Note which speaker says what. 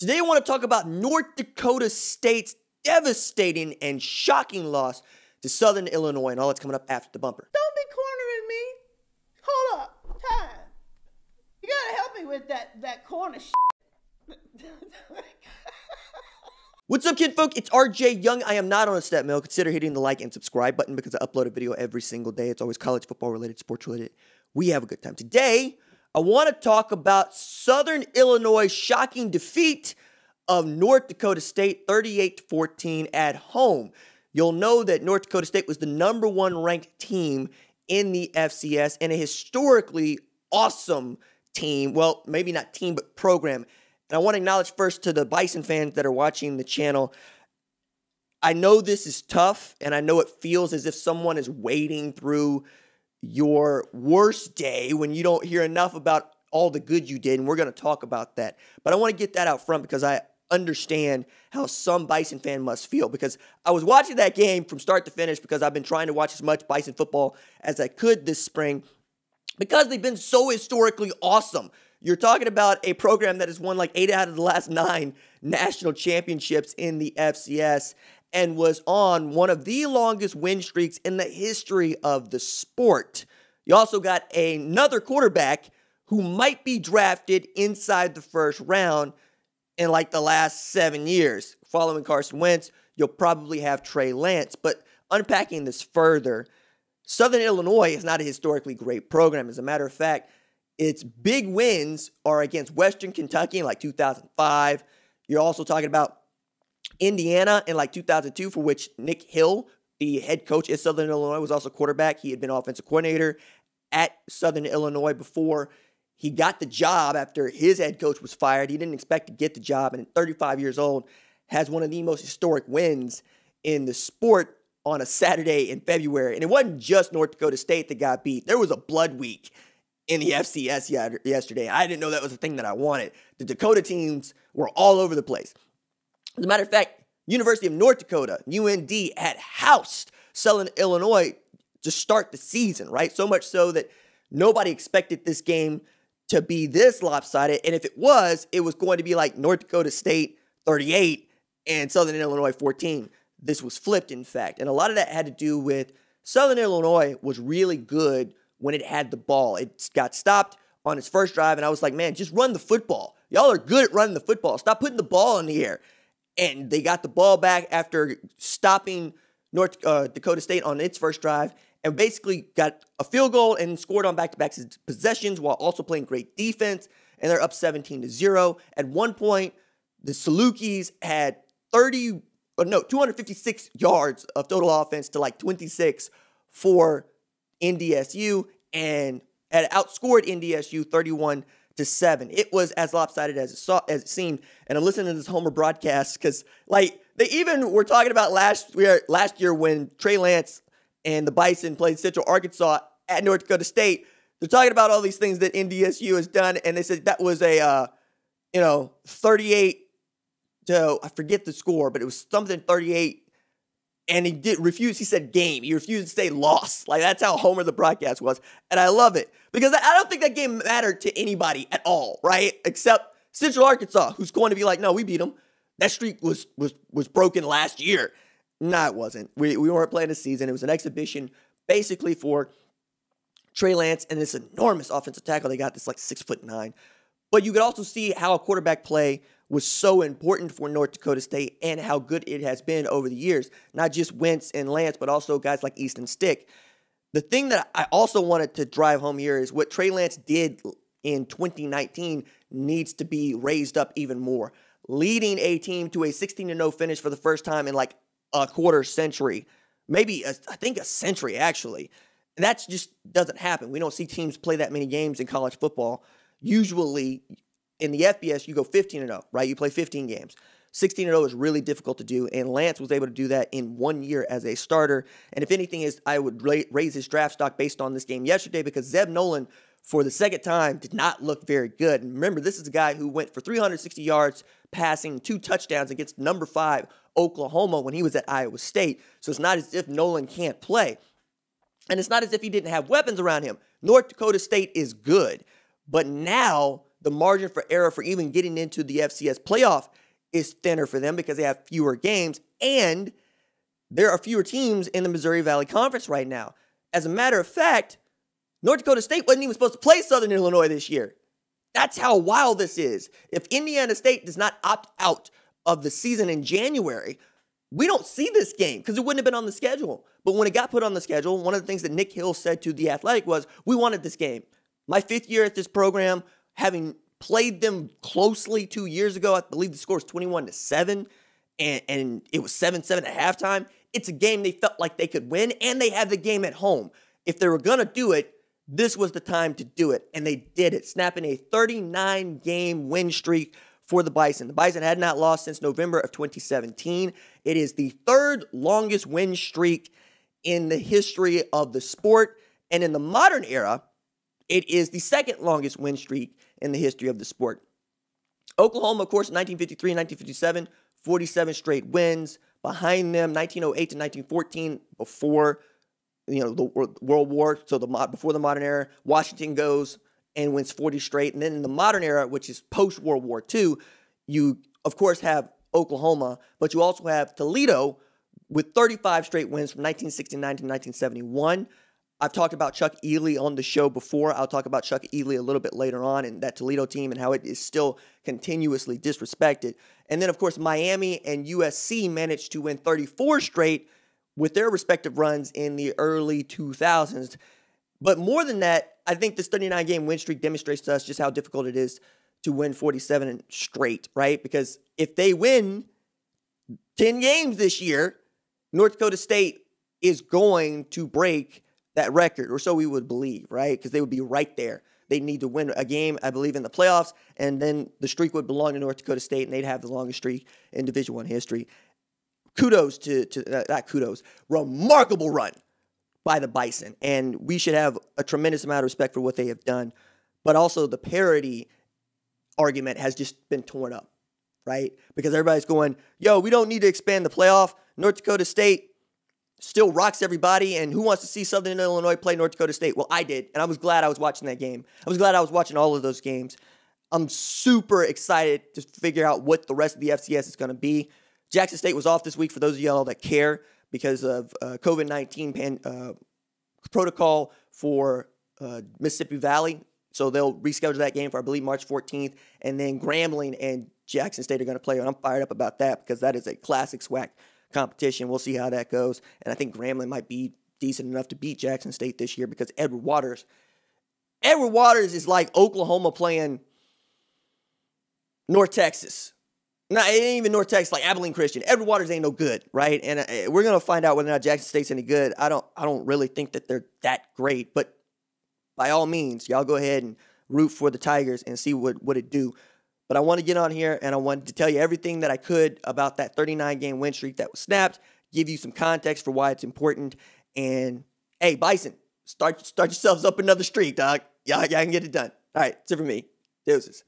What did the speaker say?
Speaker 1: Today, I want to talk about North Dakota State's devastating and shocking loss to Southern Illinois and all that's coming up after the bumper. Don't be cornering me. Hold up. Time. You got to help me with that, that corner What's up, kid folk? It's RJ Young. I am not on a step mill. Consider hitting the like and subscribe button because I upload a video every single day. It's always college football related, sports related. We have a good time. Today, I want to talk about Southern Illinois' shocking defeat of North Dakota State 38 14 at home. You'll know that North Dakota State was the number one ranked team in the FCS and a historically awesome team. Well, maybe not team, but program. And I want to acknowledge first to the Bison fans that are watching the channel. I know this is tough, and I know it feels as if someone is wading through your worst day when you don't hear enough about all the good you did. And we're going to talk about that. But I want to get that out front because I understand how some Bison fan must feel because I was watching that game from start to finish because I've been trying to watch as much Bison football as I could this spring because they've been so historically awesome. You're talking about a program that has won like eight out of the last nine national championships in the FCS and was on one of the longest win streaks in the history of the sport. You also got another quarterback who might be drafted inside the first round in like the last seven years. Following Carson Wentz, you'll probably have Trey Lance. But unpacking this further, Southern Illinois is not a historically great program. As a matter of fact, its big wins are against Western Kentucky in like 2005. You're also talking about Indiana in like 2002, for which Nick Hill, the head coach at Southern Illinois, was also quarterback. He had been offensive coordinator at Southern Illinois before he got the job after his head coach was fired. He didn't expect to get the job, and at 35 years old, has one of the most historic wins in the sport on a Saturday in February. And it wasn't just North Dakota State that got beat. There was a blood week in the FCS yesterday. I didn't know that was the thing that I wanted. The Dakota teams were all over the place. As a matter of fact, University of North Dakota, UND, had housed Southern Illinois to start the season, right? So much so that nobody expected this game to be this lopsided. And if it was, it was going to be like North Dakota State 38 and Southern Illinois 14. This was flipped, in fact. And a lot of that had to do with Southern Illinois was really good when it had the ball. It got stopped on its first drive, and I was like, man, just run the football. Y'all are good at running the football. Stop putting the ball in the air and they got the ball back after stopping North uh, Dakota State on its first drive and basically got a field goal and scored on back-to-back possessions while also playing great defense and they're up 17 to 0 at one point the salukis had 30 uh, no 256 yards of total offense to like 26 for ndsu and had outscored ndsu 31 to seven. It was as lopsided as it, saw, as it seemed. And I'm listening to this Homer broadcast because, like, they even were talking about last year, last year when Trey Lance and the Bison played Central Arkansas at North Dakota State. They're talking about all these things that NDSU has done, and they said that was a, uh, you know, 38 to I forget the score, but it was something 38 and he did refuse. He said game. He refused to say loss. Like that's how Homer the broadcast was, and I love it because I don't think that game mattered to anybody at all, right? Except Central Arkansas, who's going to be like, no, we beat them. That streak was was was broken last year. No, it wasn't. We we weren't playing a season. It was an exhibition, basically for Trey Lance and this enormous offensive tackle they got. This like six foot nine, but you could also see how a quarterback play was so important for North Dakota State and how good it has been over the years. Not just Wentz and Lance, but also guys like Easton Stick. The thing that I also wanted to drive home here is what Trey Lance did in 2019 needs to be raised up even more. Leading a team to a 16 0 finish for the first time in like a quarter century, maybe a, I think a century actually. That just doesn't happen. We don't see teams play that many games in college football. Usually, in the FBS, you go 15 and 0, right? You play 15 games. 16 and 0 is really difficult to do, and Lance was able to do that in one year as a starter. And if anything, is I would raise his draft stock based on this game yesterday because Zeb Nolan, for the second time, did not look very good. And remember, this is a guy who went for 360 yards passing, two touchdowns against number five Oklahoma when he was at Iowa State. So it's not as if Nolan can't play, and it's not as if he didn't have weapons around him. North Dakota State is good, but now the margin for error for even getting into the FCS playoff is thinner for them because they have fewer games and there are fewer teams in the Missouri Valley Conference right now. As a matter of fact, North Dakota State wasn't even supposed to play Southern Illinois this year. That's how wild this is. If Indiana State does not opt out of the season in January, we don't see this game because it wouldn't have been on the schedule. But when it got put on the schedule, one of the things that Nick Hill said to The Athletic was, We wanted this game. My fifth year at this program, having played them closely two years ago. I believe the score was 21 to 7, and, and it was 7 7 at halftime. It's a game they felt like they could win, and they have the game at home. If they were going to do it, this was the time to do it, and they did it, snapping a 39 game win streak for the Bison. The Bison had not lost since November of 2017. It is the third longest win streak in the history of the sport. And in the modern era, it is the second longest win streak in the history of the sport. Oklahoma, of course, 1953 and 1957, 47 straight wins. Behind them, 1908 to 1914, before you know the World War, so the before the modern era, Washington goes and wins 40 straight. And then in the modern era, which is post World War II, you of course have Oklahoma, but you also have Toledo with 35 straight wins from 1969 to 1971. I've talked about Chuck Ely on the show before. I'll talk about Chuck Ely a little bit later on and that Toledo team and how it is still continuously disrespected. And then, of course, Miami and USC managed to win 34 straight with their respective runs in the early 2000s. But more than that, I think this 39 game win streak demonstrates to us just how difficult it is to win 47 straight, right? Because if they win 10 games this year, North Dakota State is going to break that record, or so we would believe, right? Because they would be right there. They need to win a game, I believe, in the playoffs, and then the streak would belong to North Dakota State, and they'd have the longest streak in Division One history. Kudos to to uh, kudos, remarkable run by the Bison, and we should have a tremendous amount of respect for what they have done. But also the parity argument has just been torn up, right? Because everybody's going, "Yo, we don't need to expand the playoff. North Dakota State still rocks everybody. And who wants to see Southern Illinois play North Dakota State? Well, I did, and I was glad I was watching that game. I was glad I was watching all of those games. I'm super excited to figure out what the rest of the FCS is going to be. Jackson State was off this week for those of y'all that care because of uh, COVID 19 uh, protocol for uh, Mississippi Valley. So they'll reschedule that game for, I believe, March 14th. And then Grambling and Jackson State are going to play. And I'm fired up about that because that is a classic swag competition. We'll see how that goes. And I think Grambling might be decent enough to beat Jackson State this year because Edward Waters, Edward Waters is like Oklahoma playing North Texas. No, it ain't even North Texas, like Abilene Christian. Edward Waters ain't no good, right? And uh, we're gonna find out whether or not Jackson State's any good. I don't, I don't really think that they're that great, but by all means, y'all go ahead and root for the Tigers and see what what it do. But I want to get on here and I wanted to tell you everything that I could about that 39 game win streak that was snapped, give you some context for why it's important. And hey, Bison, start start yourselves up another streak, dog. Y'all, y'all can get it done. All right, it's it for me. Deuces.